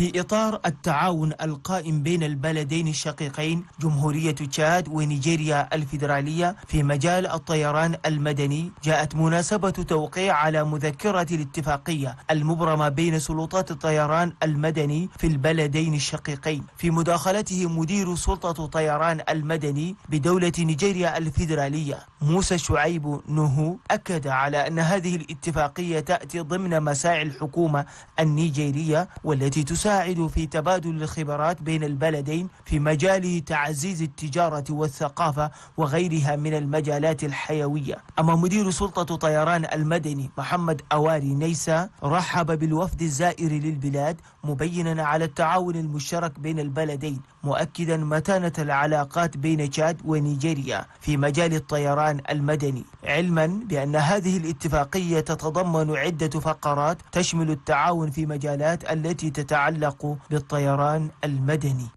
في إطار التعاون القائم بين البلدين الشقيقين جمهورية تشاد ونيجيريا الفيدرالية في مجال الطيران المدني جاءت مناسبة توقيع على مذكرة الاتفاقية المبرمة بين سلطات الطيران المدني في البلدين الشقيقين في مداخلته مدير سلطة الطيران المدني بدولة نيجيريا الفيدرالية موسى شعيب نهو أكد على أن هذه الاتفاقية تأتي ضمن مساعي الحكومة النيجيرية والتي تساعد تساعد في تبادل الخبرات بين البلدين في مجال تعزيز التجارة والثقافة وغيرها من المجالات الحيوية أما مدير سلطة طيران المدني محمد أواري نيسا رحب بالوفد الزائر للبلاد مبينا على التعاون المشترك بين البلدين مؤكدا متانة العلاقات بين تشاد ونيجيريا في مجال الطيران المدني علما بأن هذه الاتفاقية تتضمن عدة فقرات تشمل التعاون في مجالات التي تتعلق يتعلق بالطيران المدني